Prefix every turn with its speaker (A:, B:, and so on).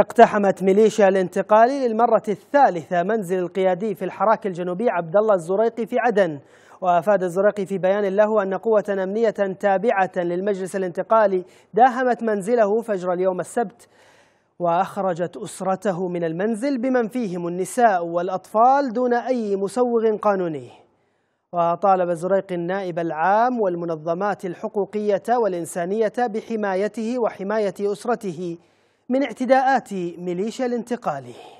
A: اقتحمت ميليشيا الانتقالي للمرة الثالثة منزل القيادي في الحراك الجنوبي عبد الله الزريقي في عدن وأفاد الزريقي في بيان له أن قوة أمنية تابعة للمجلس الانتقالي داهمت منزله فجر اليوم السبت وأخرجت أسرته من المنزل بمن فيهم النساء والأطفال دون أي مسوغ قانوني وطالب الزريقي النائب العام والمنظمات الحقوقية والإنسانية بحمايته وحماية أسرته من اعتداءات ميليشيا الانتقالي